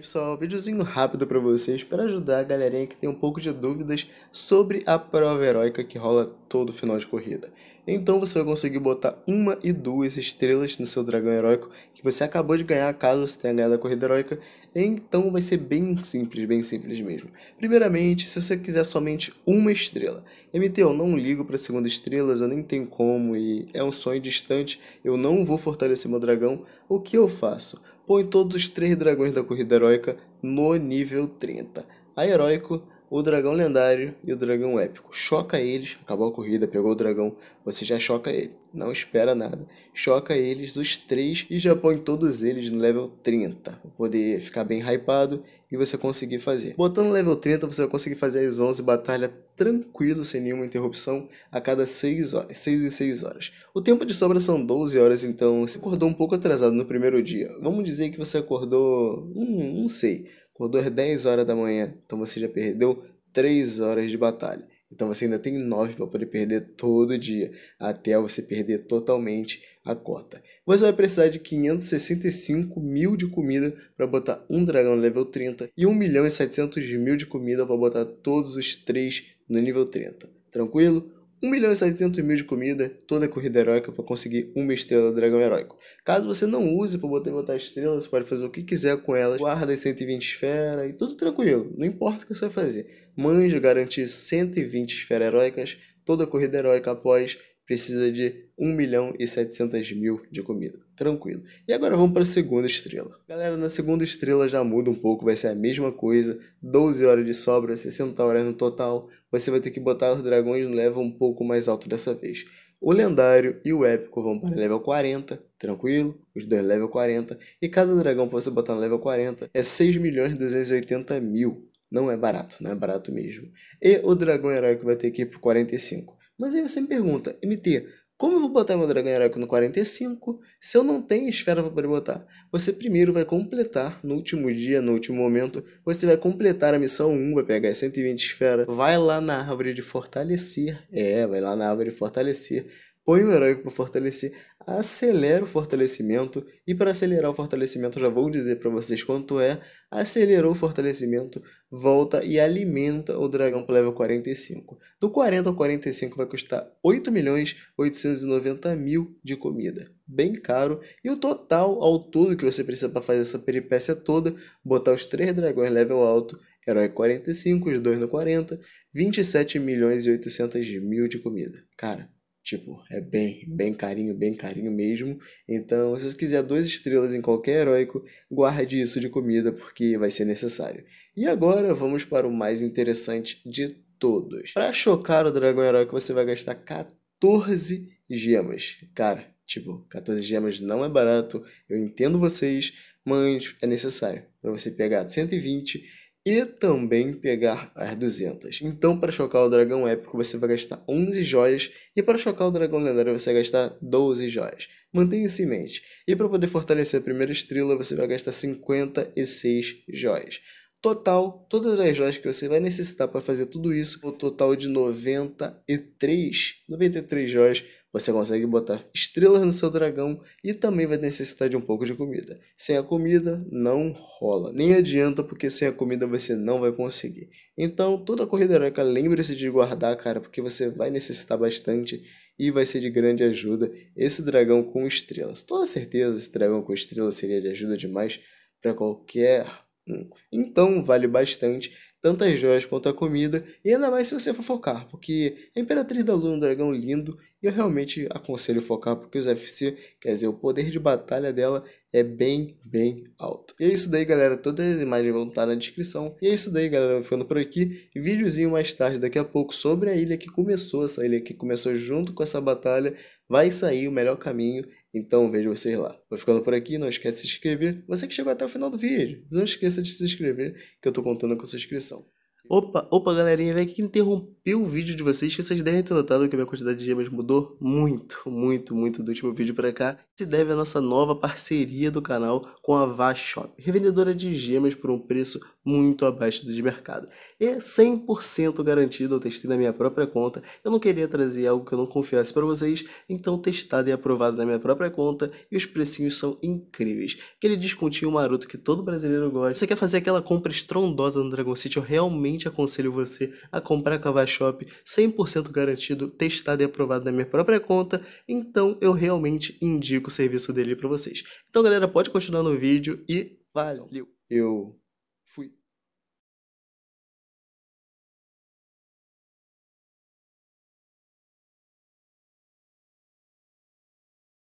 pessoal, videozinho rápido para vocês para ajudar a galerinha que tem um pouco de dúvidas sobre a prova heróica que rola todo final de corrida. Então você vai conseguir botar uma e duas estrelas no seu dragão heróico que você acabou de ganhar caso você tenha ganhado a corrida heróica. Então vai ser bem simples, bem simples mesmo. Primeiramente, se você quiser somente uma estrela, MT, eu não ligo para segunda estrelas, eu nem tenho como e é um sonho distante, eu não vou fortalecer meu dragão. O que eu faço? Põe todos os três dragões da corrida heróica no nível 30. A heróico o dragão lendário e o dragão épico. Choca eles, acabou a corrida, pegou o dragão, você já choca ele. Não espera nada. Choca eles, os três, e já põe todos eles no level 30. Pra poder ficar bem hypado e você conseguir fazer. Botando level 30, você vai conseguir fazer as 11 batalhas tranquilo, sem nenhuma interrupção, a cada 6 horas, 6 em 6 horas. O tempo de sobra são 12 horas, então se acordou um pouco atrasado no primeiro dia. Vamos dizer que você acordou. Hum, não sei Acordou às 10 horas da manhã, então você já perdeu 3 horas de batalha. Então você ainda tem 9 para poder perder todo dia, até você perder totalmente a cota. Você vai precisar de 565 mil de comida para botar um dragão no level 30 e 1 milhão e 700 mil de comida para botar todos os três no nível 30. Tranquilo? 1 milhão e 700 mil de comida, toda corrida heróica para conseguir uma estrela do dragão heróico. Caso você não use para poder botar estrelas você pode fazer o que quiser com elas, guarda as 120 esferas e tudo tranquilo, não importa o que você vai fazer. Manjo garantir 120 esferas heróicas, toda corrida heróica após precisa de 1 milhão e 700 mil de comida. Tranquilo. E agora vamos para a segunda estrela. Galera, na segunda estrela já muda um pouco, vai ser a mesma coisa. 12 horas de sobra, 60 horas no total. Você vai ter que botar os dragões no level um pouco mais alto dessa vez. O lendário e o épico vão para level 40, tranquilo, os dois level 40, e cada dragão que você botar no level 40 é 6 milhões 280 mil. Não é barato, não é barato mesmo. E o dragão heróico vai ter que ir para 45. Mas aí você me pergunta, MT, como eu vou botar meu dragão heróico no 45 se eu não tenho esfera para poder botar? Você primeiro vai completar, no último dia, no último momento, você vai completar a missão 1, vai pegar 120 esferas, vai lá na árvore de fortalecer, é, vai lá na árvore de fortalecer, Põe o heróico para fortalecer, acelera o fortalecimento. E para acelerar o fortalecimento, já vou dizer para vocês quanto é. Acelerou o fortalecimento, volta e alimenta o dragão para level 45. Do 40 ao 45 vai custar 8 milhões 890 mil de comida. Bem caro. E o total ao todo que você precisa para fazer essa peripécia toda, botar os três dragões level alto Herói 45, os dois no 40, 27 milhões e 800 mil de comida. Cara, Tipo, é bem, bem carinho, bem carinho mesmo. Então, se você quiser duas estrelas em qualquer heróico, guarde isso de comida porque vai ser necessário. E agora vamos para o mais interessante de todos. Para chocar o dragão heróico, você vai gastar 14 gemas. Cara, tipo, 14 gemas não é barato. Eu entendo vocês, mas é necessário para você pegar 120 e também pegar as 200. Então, para chocar o dragão épico, você vai gastar 11 joias, e para chocar o dragão lendário, você vai gastar 12 joias. Mantenha isso em mente. E para poder fortalecer a primeira estrela, você vai gastar 56 joias. Total, todas as joias que você vai necessitar para fazer tudo isso, o total de 93, 93 joias você consegue botar estrelas no seu dragão e também vai necessitar de um pouco de comida. Sem a comida, não rola. Nem adianta, porque sem a comida você não vai conseguir. Então, toda corrida heróica, lembre-se de guardar, cara, porque você vai necessitar bastante e vai ser de grande ajuda esse dragão com estrelas. Toda certeza esse dragão com estrelas seria de ajuda demais para qualquer um. Então, vale bastante tanto as joias quanto a comida, e ainda mais se você for focar, porque a Imperatriz da Lua é um dragão lindo, e eu realmente aconselho focar, porque os FC, quer dizer, o poder de batalha dela é bem, bem alto. E é isso daí, galera. Todas as imagens vão estar na descrição. E é isso daí, galera. Vou ficando por aqui. Vídeozinho mais tarde, daqui a pouco, sobre a ilha que começou, essa ilha que começou junto com essa batalha. Vai sair o melhor caminho. Então vejo vocês lá. Vou ficando por aqui, não esquece de se inscrever. Você que chegou até o final do vídeo, não esqueça de se inscrever, que eu tô contando com a sua inscrição. Opa, opa galerinha, velho, que interrompeu o vídeo de vocês, que vocês devem ter notado que a minha quantidade de gemas mudou muito, muito, muito do último vídeo pra cá. Se deve à nossa nova parceria do canal com a Vashop, revendedora de gemas por um preço muito abaixo do de mercado. É 100% garantido, eu testei na minha própria conta, eu não queria trazer algo que eu não confiasse para vocês, então testado e aprovado na minha própria conta, e os precinhos são incríveis. Aquele descontinho maroto que todo brasileiro gosta. Você quer fazer aquela compra estrondosa no Dragon City, eu realmente Realmente aconselho você a comprar com a Vashop, 100% garantido, testado e aprovado na minha própria conta. Então eu realmente indico o serviço dele para vocês. Então, galera, pode continuar no vídeo e valeu. Eu fui.